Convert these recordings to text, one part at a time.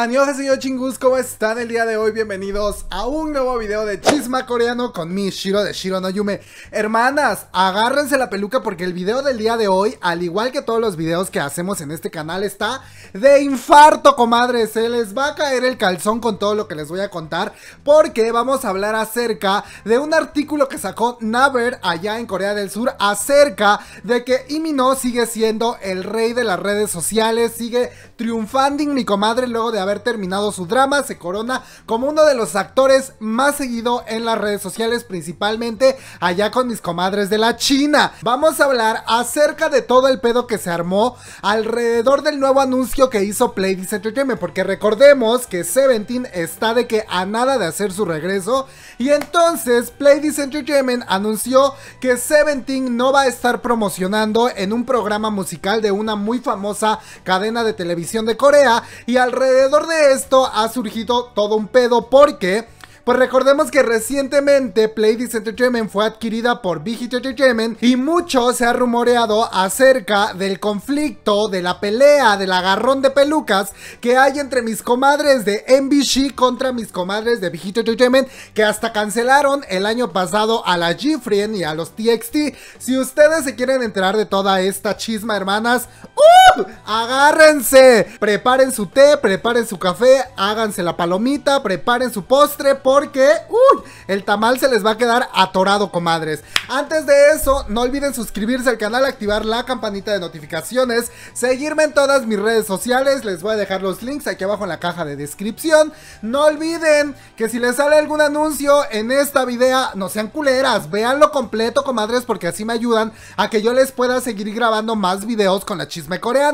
Adiós, señor Chingus, ¿cómo están el día de hoy? Bienvenidos a un nuevo video de Chisma Coreano con mi Shiro de Shiro no Yume. Hermanas, agárrense la peluca porque el video del día de hoy, al igual que todos los videos que hacemos en este canal, está de infarto, comadres. Se les va a caer el calzón con todo lo que les voy a contar porque vamos a hablar acerca de un artículo que sacó Naver allá en Corea del Sur acerca de que Imino sigue siendo el rey de las redes sociales, sigue triunfando, mi comadre, luego de haber terminado su drama, se corona como uno de los actores más seguido en las redes sociales, principalmente allá con mis comadres de la China. Vamos a hablar acerca de todo el pedo que se armó alrededor del nuevo anuncio que hizo Playdis Entertainment, porque recordemos que Seventeen está de que a nada de hacer su regreso y entonces Playdis Entertainment anunció que Seventeen no va a estar promocionando en un programa musical de una muy famosa cadena de televisión de Corea y alrededor de esto ha surgido todo un pedo porque... Pues recordemos que recientemente Playdis Entertainment fue adquirida por Big Entertainment y mucho se ha rumoreado acerca del conflicto, de la pelea, del agarrón de pelucas que hay entre mis comadres de NBC contra mis comadres de Big Entertainment que hasta cancelaron el año pasado a la g y a los TXT. Si ustedes se quieren enterar de toda esta chisma, hermanas, ¡uh! agárrense. Preparen su té, preparen su café, háganse la palomita, preparen su postre porque uy, el tamal se les va a quedar atorado, comadres. Antes de eso, no olviden suscribirse al canal, activar la campanita de notificaciones, seguirme en todas mis redes sociales, les voy a dejar los links aquí abajo en la caja de descripción. No olviden que si les sale algún anuncio en esta video, no sean culeras, véanlo completo, comadres, porque así me ayudan a que yo les pueda seguir grabando más videos con la chisme coreana.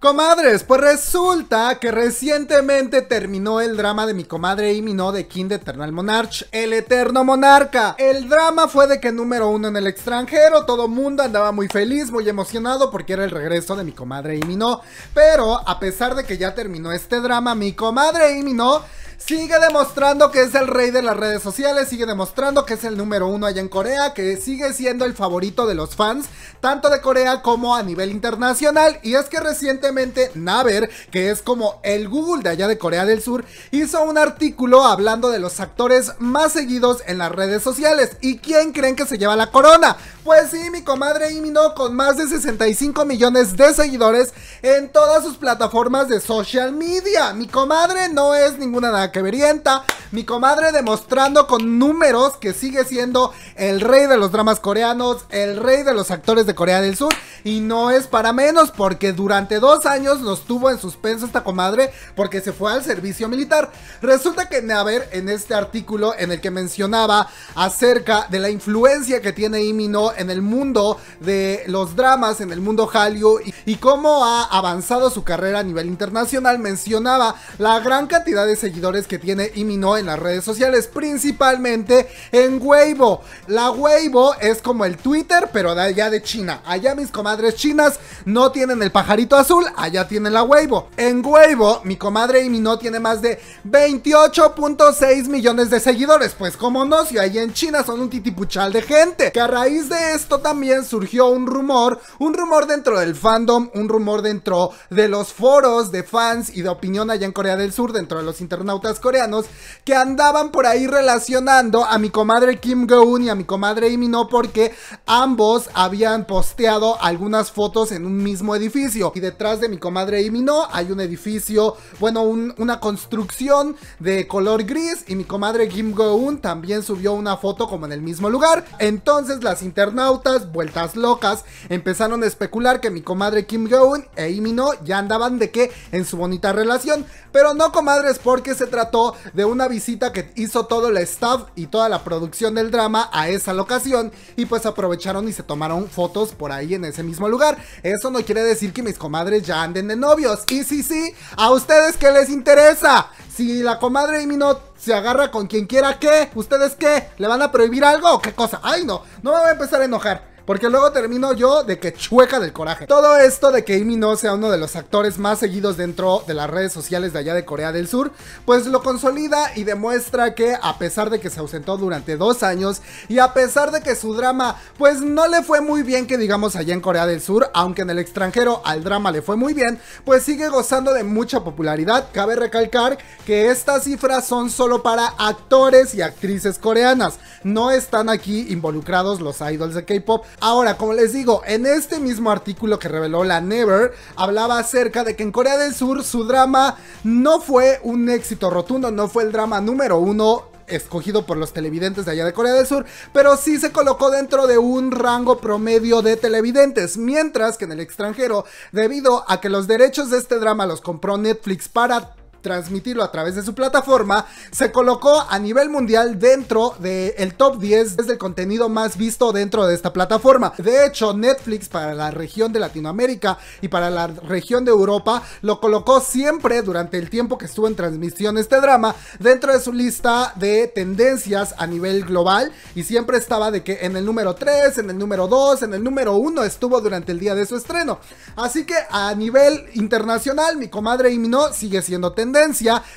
Comadres, pues resulta que recientemente terminó el drama de mi comadre Mi No de King de Eternal Monarch, el eterno monarca. El drama fue de que número uno en el extranjero, todo mundo andaba muy feliz, muy emocionado porque era el regreso de mi comadre Mi No. Pero a pesar de que ya terminó este drama, mi comadre Mi No Sigue demostrando que es el rey de las redes sociales, sigue demostrando que es el número uno allá en Corea, que sigue siendo el favorito de los fans, tanto de Corea como a nivel internacional. Y es que recientemente Naver, que es como el Google de allá de Corea del Sur, hizo un artículo hablando de los actores más seguidos en las redes sociales. ¿Y quién creen que se lleva la corona? Pues sí, mi comadre Imino con más de 65 millones de seguidores en todas sus plataformas de social media. Mi comadre no es ninguna nada que verienta Mi comadre demostrando con números que sigue siendo el rey de los dramas coreanos, el rey de los actores de Corea del Sur. Y no es para menos porque durante dos años nos tuvo en suspenso esta comadre porque se fue al servicio militar. Resulta que, a ver, en este artículo en el que mencionaba acerca de la influencia que tiene Imino en el mundo de los dramas, en el mundo Hallyu y, cómo ha avanzado su carrera a nivel internacional. Mencionaba la gran cantidad de seguidores que tiene Imino en las redes sociales, principalmente en Weibo. La Weibo es como el Twitter, pero de allá de China. Allá mis comadres chinas no tienen el pajarito azul, allá tienen la Weibo. En Weibo, mi comadre No tiene más de 28.6 millones de seguidores. Pues como no, si ahí en China son un titipuchal de gente. Que a raíz de esto también surgió un rumor, un rumor dentro del fandom, un rumor dentro de los foros de fans y de opinión allá en Corea del Sur, dentro de los internautas coreanos, que andaban por ahí relacionando a mi comadre Kim go y a mi comadre Imino porque ambos habían posteado algunas fotos en un mismo edificio. Y detrás de mi comadre Imino hay un edificio, bueno, una construcción de color gris y mi comadre Kim go también subió una foto como en el mismo lugar. Entonces las internautas Nautas, vueltas locas, empezaron a especular que mi comadre Kim jong e Imino ya andaban de qué en su bonita relación. Pero no, comadres, porque se trató de una visita que hizo todo el staff y toda la producción del drama a esa locación. Y pues aprovecharon y se tomaron fotos por ahí en ese mismo lugar. Eso no quiere decir que mis comadres ya anden de novios. Y sí, sí, a ustedes que les interesa. Si la comadre mi no se agarra con quien quiera, ¿qué? ¿Ustedes que, ¿Le van a prohibir algo o qué cosa? ¡Ay, no! No me voy a empezar a enojar. Porque luego termino yo de que chueca del coraje. Todo esto de que Amy No sea uno de los actores más seguidos dentro de las redes sociales de allá de Corea del Sur, pues lo consolida y demuestra que a pesar de que se ausentó durante dos años y a pesar de que su drama pues no le fue muy bien que digamos allá en Corea del Sur, aunque en el extranjero al drama le fue muy bien, pues sigue gozando de mucha popularidad. Cabe recalcar que estas cifras son solo para actores y actrices coreanas, no están aquí involucrados los idols de K-Pop Ahora, como les digo, en este mismo artículo que reveló la Never, hablaba acerca de que en Corea del Sur su drama no fue un éxito rotundo, no fue el drama número uno escogido por los televidentes de allá de Corea del Sur, pero sí se colocó dentro de un rango promedio de televidentes, mientras que en el extranjero, debido a que los derechos de este drama los compró Netflix para transmitirlo a través de su plataforma, se colocó a nivel mundial dentro del el top 10 el contenido más visto dentro de esta plataforma. De hecho, Netflix para la región de Latinoamérica y para la región de Europa lo colocó siempre durante el tiempo que estuvo en transmisión este drama dentro de su lista de tendencias a nivel global y siempre estaba de que en el número 3, en el número 2, en el número 1 estuvo durante el día de su estreno. Así que a nivel internacional, mi comadre no sigue siendo tendencia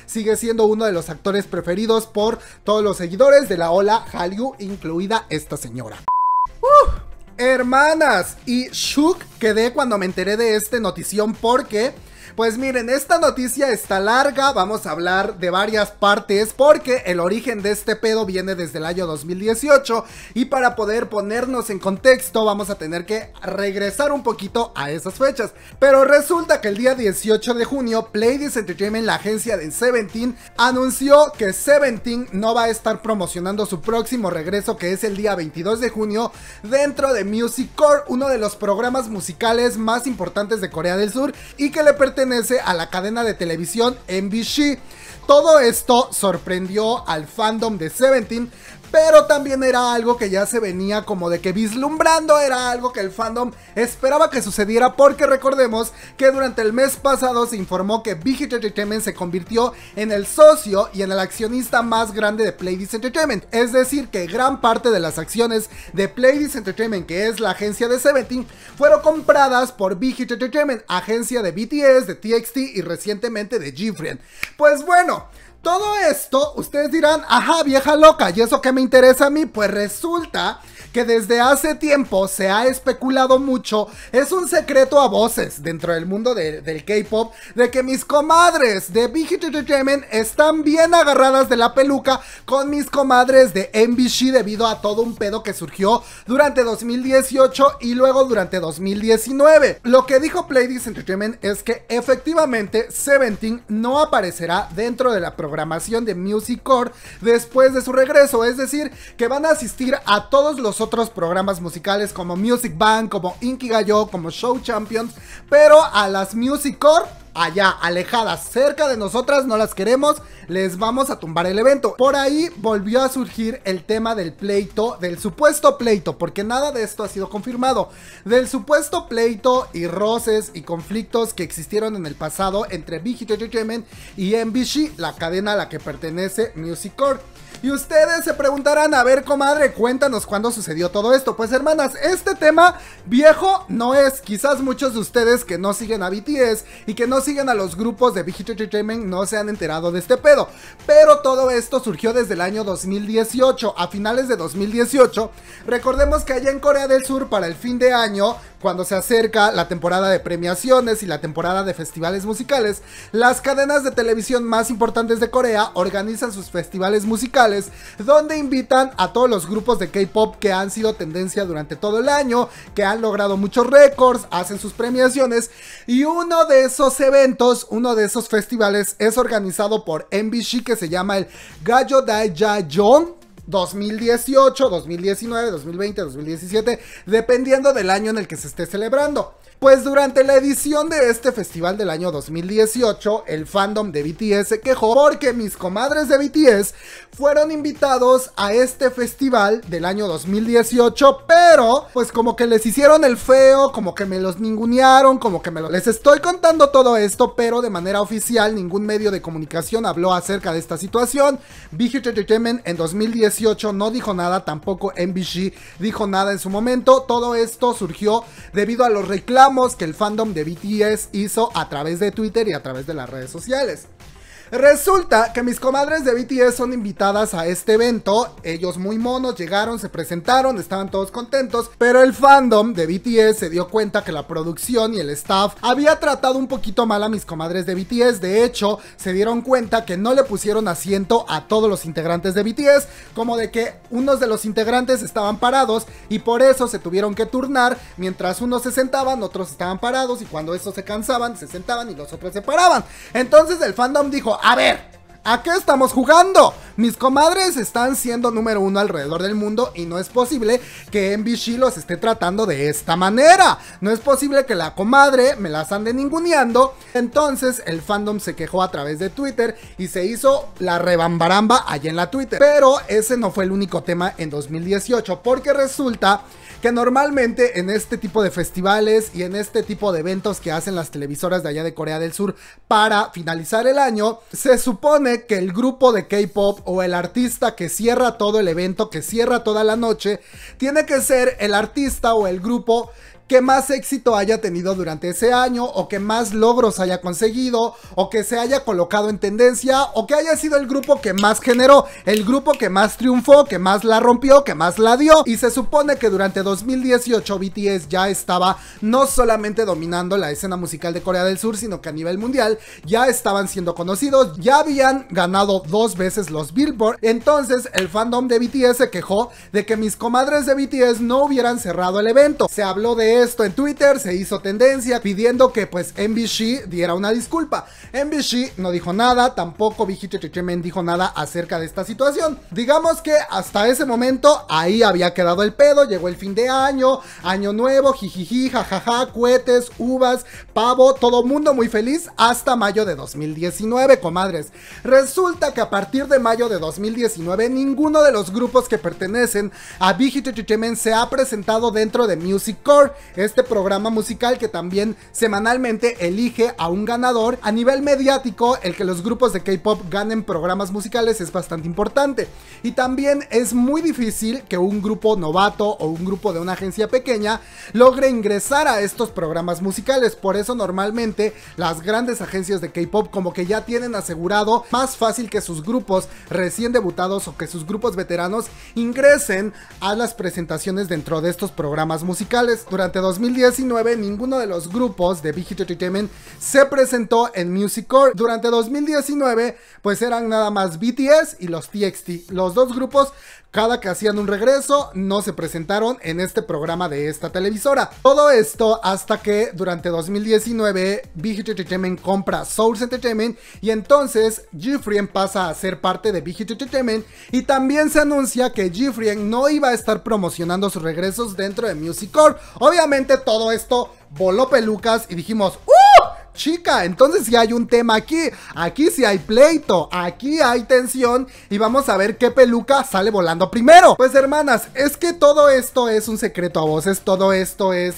sigue siendo uno de los actores preferidos por todos los seguidores de la ola Hallyu, incluida esta señora. hermanas, y shook quedé cuando me enteré de este notición porque pues miren, esta noticia está larga, vamos a hablar de varias partes porque el origen de este pedo viene desde el año 2018 y para poder ponernos en contexto vamos a tener que regresar un poquito a esas fechas. Pero resulta que el día 18 de junio PlayDis Entertainment, la agencia de Seventeen, anunció que Seventeen no va a estar promocionando su próximo regreso que es el día 22 de junio dentro de Music Core, uno de los programas musicales más importantes de Corea del Sur y que le pertenece a la cadena de televisión NBC. Todo esto sorprendió al fandom de Seventeen pero también era algo que ya se venía como de que vislumbrando, era algo que el fandom esperaba que sucediera porque recordemos que durante el mes pasado se informó que Big Entertainment se convirtió en el socio y en el accionista más grande de Playdisc Entertainment, es decir que gran parte de las acciones de Playdisc Entertainment, que es la agencia de Seventeen, fueron compradas por Big Entertainment, agencia de BTS, de TXT y recientemente de GFriend. Pues bueno, todo esto, ustedes dirán, ajá, vieja loca, ¿y eso qué me interesa a mí? Pues resulta que desde hace tiempo se ha especulado mucho, es un secreto a voces dentro del mundo del K-pop, de que mis comadres de Big Hit Entertainment están bien agarradas de la peluca con mis comadres de MBC debido a todo un pedo que surgió durante 2018 y luego durante 2019. Lo que dijo Playdis Entertainment es que efectivamente Seventeen no aparecerá dentro de la programación de Music Core después de su regreso, es decir, que van a asistir a todos los otros otros programas musicales como Music Bank, como Inkigayo, como Show Champions, pero a las Music Core allá, alejadas, cerca de nosotras, no las queremos, les vamos a tumbar el evento. Por ahí volvió a surgir el tema del pleito, del supuesto pleito, porque nada de esto ha sido confirmado, del supuesto pleito y roces y conflictos que existieron en el pasado entre Hit Entertainment y MBC, la cadena a la que pertenece Music Core. Y ustedes se preguntarán, a ver comadre, cuéntanos cuándo sucedió todo esto. Pues hermanas, este tema viejo no es. Quizás muchos de ustedes que no siguen a BTS y que no siguen a los grupos de Big Hit Entertainment no se han enterado de este pedo. Pero todo esto surgió desde el año 2018, a finales de 2018. Recordemos que allá en Corea del Sur para el fin de año, cuando se acerca la temporada de premiaciones y la temporada de festivales musicales, las cadenas de televisión más importantes de Corea organizan sus festivales musicales donde invitan a todos los grupos de K-Pop que han sido tendencia durante todo el año, que han logrado muchos récords, hacen sus premiaciones y uno de esos eventos, uno de esos festivales es organizado por MBC que se llama el Gallo Dai Jong 2018, 2019, 2020, 2017, dependiendo del año en el que se esté celebrando. Pues durante la edición de este festival del año 2018, el fandom de BTS se quejó porque mis comadres de BTS fueron invitados a este festival del año 2018, pero pues como que les hicieron el feo, como que me los ningunearon, como que me lo Les estoy contando todo esto, pero de manera oficial ningún medio de comunicación habló acerca de esta situación. Big Entertainment en 2018 no dijo nada, tampoco MVG dijo nada en su momento. Todo esto surgió debido a los reclamos que el fandom de BTS hizo a través de Twitter y a través de las redes sociales. Resulta que mis comadres de BTS son invitadas a este evento. Ellos muy monos llegaron, se presentaron, estaban todos contentos, pero el fandom de BTS se dio cuenta que la producción y el staff había tratado un poquito mal a mis comadres de BTS. De hecho, se dieron cuenta que no le pusieron asiento a todos los integrantes de BTS, como de que unos de los integrantes estaban parados y por eso se tuvieron que turnar, mientras unos se sentaban, otros estaban parados y cuando estos se cansaban, se sentaban y los otros se paraban. Entonces el fandom dijo, a ver, ¿a qué estamos jugando? Mis comadres están siendo número uno alrededor del mundo y no es posible que NBC los esté tratando de esta manera. No es posible que la comadre me las ande ninguneando. Entonces el fandom se quejó a través de Twitter y se hizo la rebambaramba allá en la Twitter. Pero ese no fue el único tema en 2018 porque resulta que normalmente en este tipo de festivales y en este tipo de eventos que hacen las televisoras de allá de Corea del Sur para finalizar el año, se supone que el grupo de K-Pop o el artista que cierra todo el evento, que cierra toda la noche, tiene que ser el artista o el grupo que más éxito haya tenido durante ese año o que más logros haya conseguido o que se haya colocado en tendencia o que haya sido el grupo que más generó, el grupo que más triunfó, que más la rompió, que más la dio y se supone que durante 2018 BTS ya estaba no solamente dominando la escena musical de Corea del Sur, sino que a nivel mundial ya estaban siendo conocidos, ya habían ganado dos veces los Billboard, entonces el fandom de BTS se quejó de que mis comadres de BTS no hubieran cerrado el evento, se habló de esto en Twitter se hizo tendencia pidiendo que pues MBC diera una disculpa. MBC no dijo nada, tampoco Vigi dijo nada acerca de esta situación. Digamos que hasta ese momento ahí había quedado el pedo, llegó el fin de año, año nuevo, jijiji, jajaja, cohetes, uvas, pavo, todo mundo muy feliz hasta mayo de 2019, comadres. Resulta que a partir de mayo de 2019 ninguno de los grupos que pertenecen a Vigi se ha presentado dentro de Music Core este programa musical que también semanalmente elige a un ganador. A nivel mediático, el que los grupos de K-Pop ganen programas musicales es bastante importante. Y también es muy difícil que un grupo novato o un grupo de una agencia pequeña logre ingresar a estos programas musicales. Por eso normalmente las grandes agencias de K-Pop como que ya tienen asegurado más fácil que sus grupos recién debutados o que sus grupos veteranos ingresen a las presentaciones dentro de estos programas musicales. Durante 2019 ninguno de los grupos de Big Entertainment se presentó en Music Core. Durante 2019 pues eran nada más BTS y los TXT, los dos grupos cada que hacían un regreso, no se presentaron en este programa de esta televisora. Todo esto hasta que durante 2019 Big Entertainment compra Source Entertainment y entonces Jeffrey pasa a ser parte de Big Hit Entertainment y también se anuncia que Jeffrey no iba a estar promocionando sus regresos dentro de Music Core. Obviamente todo esto voló pelucas y dijimos ¡Uh! chica, entonces si hay un tema aquí, aquí si sí hay pleito, aquí hay tensión y vamos a ver qué peluca sale volando primero. Pues hermanas, es que todo esto es un secreto a voces, todo esto es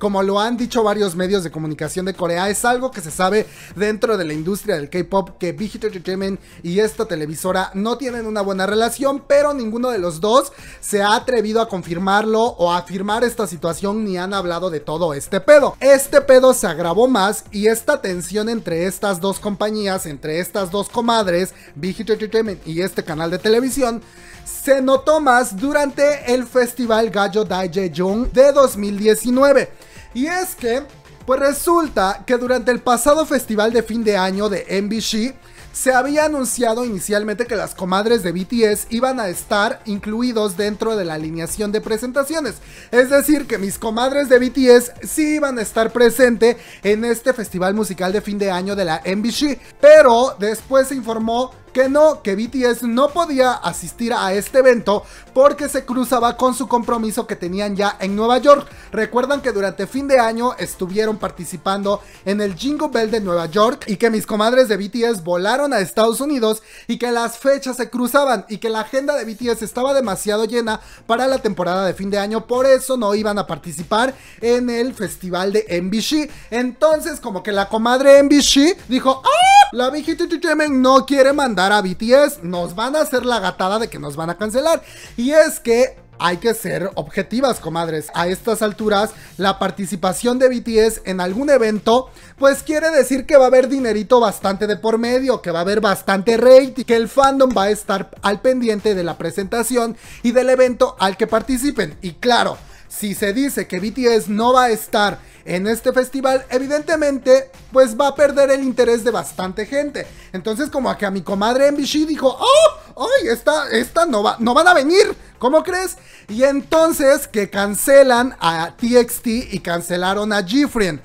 como lo han dicho varios medios de comunicación de Corea, es algo que se sabe dentro de la industria del K-pop que Big Hit Entertainment y esta televisora no tienen una buena relación, pero ninguno de los dos se ha atrevido a confirmarlo o a afirmar esta situación ni han hablado de todo este pedo. Este pedo se agravó más y esta tensión entre estas dos compañías, entre estas dos comadres, Big Hit Entertainment y este canal de televisión, se notó más durante el festival Gallo Daejeon de 2019 y es que, pues resulta que durante el pasado festival de fin de año de NBC, se había anunciado inicialmente que las comadres de BTS iban a estar incluidos dentro de la alineación de presentaciones. Es decir, que mis comadres de BTS sí iban a estar presente en este festival musical de fin de año de la NBC. Pero después se informó que no, que BTS no podía asistir a este evento porque se cruzaba con su compromiso que tenían ya en Nueva York. Recuerdan que durante fin de año estuvieron participando en el Jingle Bell de Nueva York y que mis comadres de BTS volaron a Estados Unidos y que las fechas se cruzaban y que la agenda de BTS estaba demasiado llena para la temporada de fin de año, por eso no iban a participar en el festival de NBC. Entonces, como que la comadre NBC dijo, ¡ah! La viejita no quiere mandar a BTS. Nos van a hacer la gatada de que nos van a cancelar. Y es que hay que ser objetivas, comadres. A estas alturas, la participación de BTS en algún evento, pues quiere decir que va a haber dinerito bastante de por medio, que va a haber bastante rating, que el fandom va a estar al pendiente de la presentación y del evento al que participen. Y claro, si se dice que BTS no va a estar en este festival, evidentemente, pues va a perder el interés de bastante gente. Entonces, como a que a mi comadre MBC dijo, ¡Oh! ¡Ay! Esta, esta no, va, no van a venir. ¿Cómo crees? Y entonces que cancelan a TXT y cancelaron a Gifrien.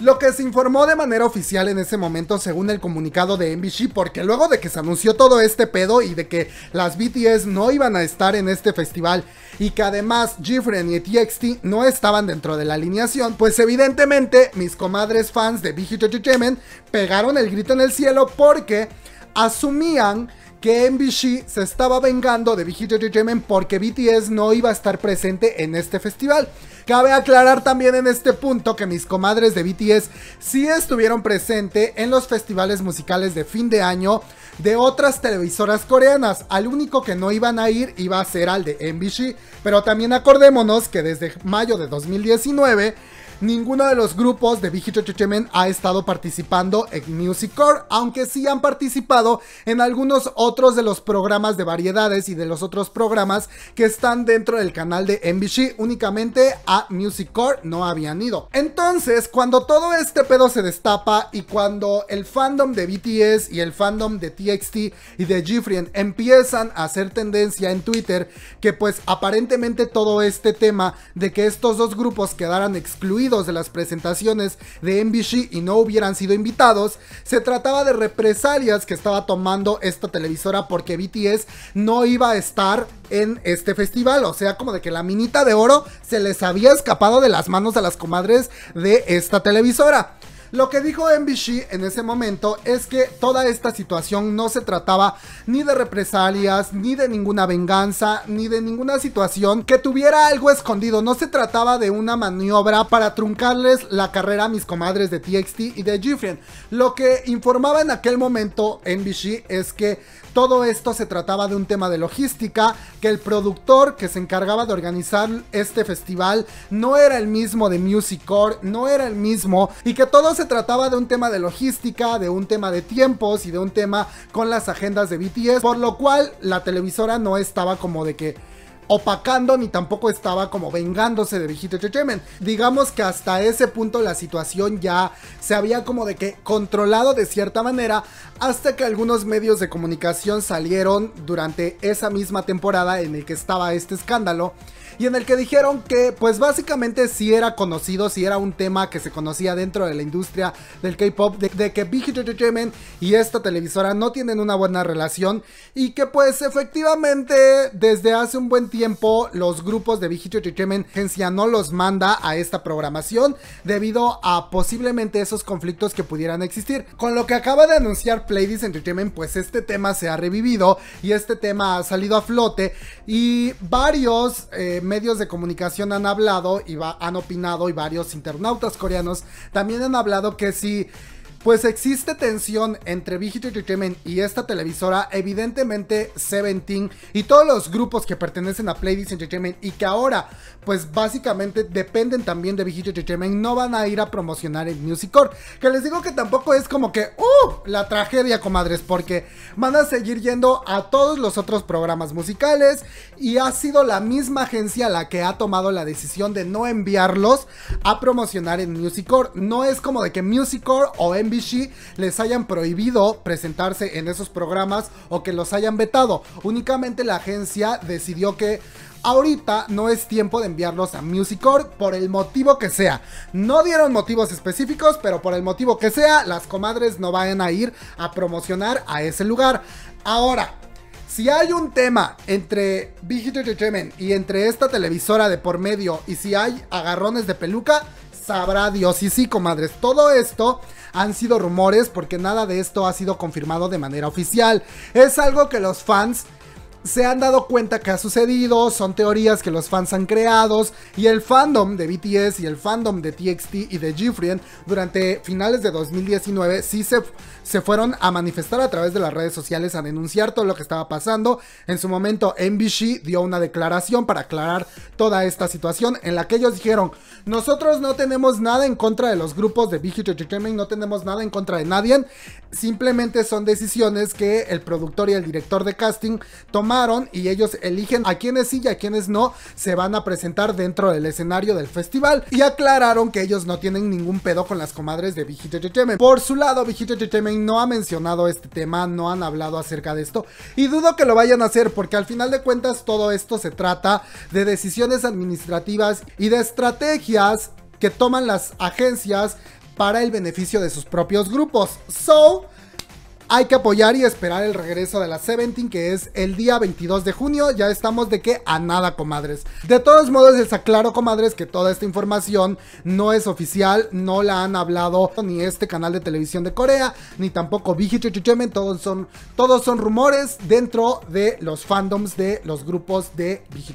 Lo que se informó de manera oficial en ese momento según el comunicado de NBC, porque luego de que se anunció todo este pedo y de que las BTS no iban a estar en este festival y que además Jifren y TXT no estaban dentro de la alineación, pues evidentemente mis comadres fans de Hit Entertainment pegaron el grito en el cielo porque asumían que MBC se estaba vengando de Big porque BTS no iba a estar presente en este festival. Cabe aclarar también en este punto que mis comadres de BTS sí estuvieron presentes en los festivales musicales de fin de año de otras televisoras coreanas. Al único que no iban a ir iba a ser al de MBC. Pero también acordémonos que desde mayo de 2019 ninguno de los grupos de Vigito Hit ha estado participando en Music Core, aunque sí han participado en algunos otros de los programas de variedades y de los otros programas que están dentro del canal de NBC, únicamente a Music Core no habían ido. Entonces, cuando todo este pedo se destapa y cuando el fandom de BTS y el fandom de TXT y de Jifrien empiezan a hacer tendencia en Twitter, que pues aparentemente todo este tema de que estos dos grupos quedaran excluidos de las presentaciones de NBC y no hubieran sido invitados, se trataba de represalias que estaba tomando esta televisora porque BTS no iba a estar en este festival. O sea, como de que la minita de oro se les había escapado de las manos de las comadres de esta televisora. Lo que dijo NBC en ese momento es que toda esta situación no se trataba ni de represalias, ni de ninguna venganza, ni de ninguna situación que tuviera algo escondido. No se trataba de una maniobra para truncarles la carrera a mis comadres de TXT y de Gifrien. Lo que informaba en aquel momento NBC es que todo esto se trataba de un tema de logística, que el productor que se encargaba de organizar este festival no era el mismo de Music Core no era el mismo, y que todo se trataba de un tema de logística, de un tema de tiempos y de un tema con las agendas de BTS, por lo cual la televisora no estaba como de que opacando ni tampoco estaba como vengándose de Vigito Chechemen. Digamos que hasta ese punto la situación ya se había como de que controlado de cierta manera hasta que algunos medios de comunicación salieron durante esa misma temporada en el que estaba este escándalo y en el que dijeron que pues básicamente si era conocido, si era un tema que se conocía dentro de la industria del K-Pop, de, que Big Hit Entertainment y esta televisora no tienen una buena relación y que pues efectivamente desde hace un buen tiempo los grupos de Big Hit Entertainment no los manda a esta programación debido a posiblemente esos conflictos que pudieran existir. Con lo que acaba de anunciar Playdis Entertainment pues este tema se ha revivido y este tema ha salido a flote y varios eh, medios de comunicación han hablado y han opinado y varios internautas coreanos también han hablado que si pues existe tensión entre Vigito Entertainment y esta televisora, evidentemente Seventeen y todos los grupos que pertenecen a Playdis Entertainment y que ahora, pues básicamente dependen también de Vigito Entertainment, no van a ir a promocionar el Music Core. Que les digo que tampoco es como que, ¡uh! La tragedia, comadres, porque van a seguir yendo a todos los otros programas musicales y ha sido la misma agencia la que ha tomado la decisión de no enviarlos a promocionar en Music Core. No es como de que Music Core o MV les hayan prohibido presentarse en esos programas o que los hayan vetado. Únicamente la agencia decidió que ahorita no es tiempo de enviarlos a Music Org por el motivo que sea. No dieron motivos específicos, pero por el motivo que sea, las comadres no vayan a ir a promocionar a ese lugar. Ahora, si hay un tema entre Big y entre esta televisora de por medio y si hay agarrones de peluca, sabrá Dios. Y sí, comadres, todo esto han sido rumores porque nada de esto ha sido confirmado de manera oficial. Es algo que los fans se han dado cuenta que ha sucedido, son teorías que los fans han creado y el fandom de BTS y el fandom de TXT y de GFriend durante finales de 2019 sí se, fueron a manifestar a través de las redes sociales a denunciar todo lo que estaba pasando. En su momento MBC dio una declaración para aclarar toda esta situación en la que ellos dijeron, nosotros no tenemos nada en contra de los grupos de Big Hit Entertainment, no tenemos nada en contra de nadie, simplemente son decisiones que el productor y el director de casting toman y ellos eligen a quienes sí y a quienes no se van a presentar dentro del escenario del festival y aclararon que ellos no tienen ningún pedo con las comadres de Big Hit Por su lado, Big Hit no ha mencionado este tema, no han hablado acerca de esto y dudo que lo vayan a hacer porque al final de cuentas todo esto se trata de decisiones administrativas y de estrategias que toman las agencias para el beneficio de sus propios grupos. So, hay que apoyar y esperar el regreso de la Seventeen, que es el día 22 de junio. Ya estamos de que a nada, comadres. De todos modos, les aclaro, comadres, que toda esta información no es oficial, no la han hablado ni este canal de televisión de Corea, ni tampoco Vigi Todos son, todos son rumores dentro de los fandoms de los grupos de Vigi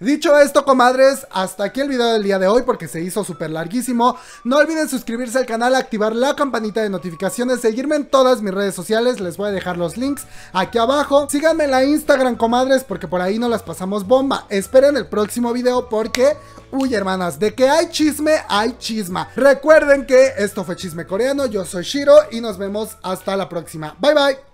Dicho esto, comadres, hasta aquí el video del día de hoy porque se hizo súper larguísimo. No olviden suscribirse al canal, activar la campanita de notificaciones, seguirme en todas mis redes sociales, les voy a dejar los links aquí abajo. Síganme en la Instagram, comadres, porque por ahí no las pasamos bomba. Esperen el próximo video porque... Uy, hermanas, de que hay chisme, hay chisma. Recuerden que esto fue Chisme Coreano, yo soy Shiro y nos vemos hasta la próxima. Bye, bye.